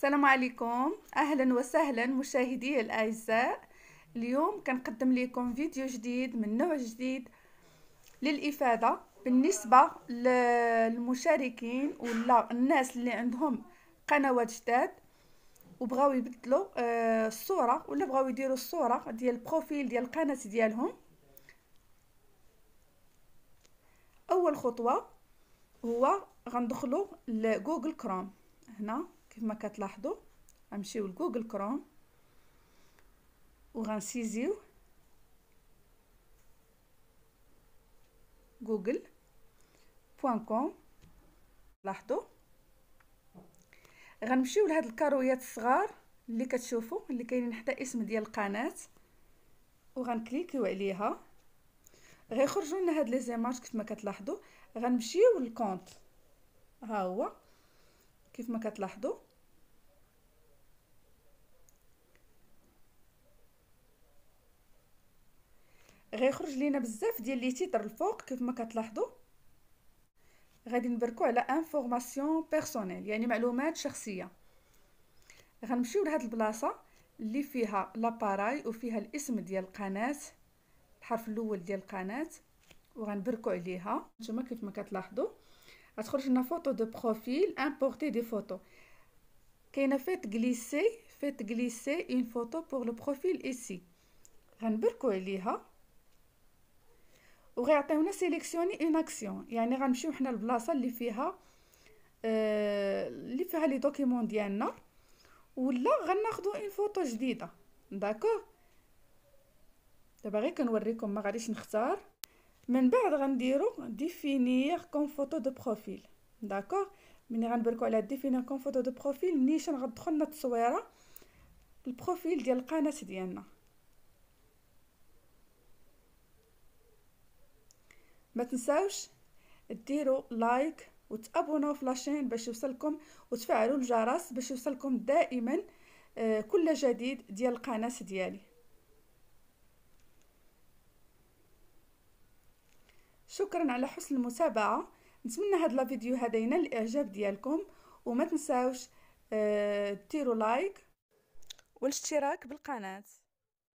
السلام عليكم اهلا وسهلا مشاهدي الاعزاء اليوم كنقدم لكم فيديو جديد من نوع جديد للافاده بالنسبه للمشاركين ولا الناس اللي عندهم قنوات جداد وبغاو يبدلوا آه، الصوره ولا بغاو يديروا الصوره ديال البروفيل ديال القناه ديالهم اول خطوه هو غندخلوا لجوجل كروم هنا كيف ما كتلاحظوا غنمشيو لجوجل كروم وغنسيزيو جوجل بوان كوم لاحظوا غنمشيو لهاد الكارويات الصغار اللي كتشوفوا اللي كاينين حتى اسم ديال القناه وغنكليكيو عليها غيخرجوا لنا هاد لي زيماج كيف ما كتلاحظوا غنمشيو للكونت ها هو كيف ما كتلاحظوا غيخرج لينا بزاف ديال لي تيتر الفوق كيف ما كتلاحظوا غادي نبركو على انفورماسيون بيرسونيل يعني معلومات شخصيه غنمشيو لهاد البلاصه اللي فيها لاباراي وفيها الاسم ديال القناه الحرف الاول ديال القناه وغنبركو عليها نتوما كيف ما كتلاحظوا غتخرج لنا فوتو دو بروفيل امبورتي دي فوتو كاينه فات غليسي فات غليسي اون فوتو بور لو بروفيل ايسي غنبركو عليها وغيعطيونا سيليكسيوني اون اكسيون يعني غنمشيو حنا للبلاصه اللي فيها آه، اللي فيها لي دوكيمون ديالنا ولا غناخدو اون فوتو جديده داكور دابا غير كنوريكم ما غاديش نختار من بعد غنديرو ديفينير كون فوتو دو بروفيل داكوغ ملي غنبركو على ديفينير كون فوتو دو بروفيل نيشان غندخل لنا التصويره البروفيل ديال القناه ديالنا ما تنساوش ديروا لايك وتابوناو في لاشين باش يوصلكم وتفعلوا الجرس باش يوصلكم دائما آه، كل جديد ديال القناه ديالي شكرا على حسن المتابعة نتمنى هاد الفيديو هذا ينال الاعجاب ديالكم وما تنساوش اه ديروا لايك والاشتراك بالقناه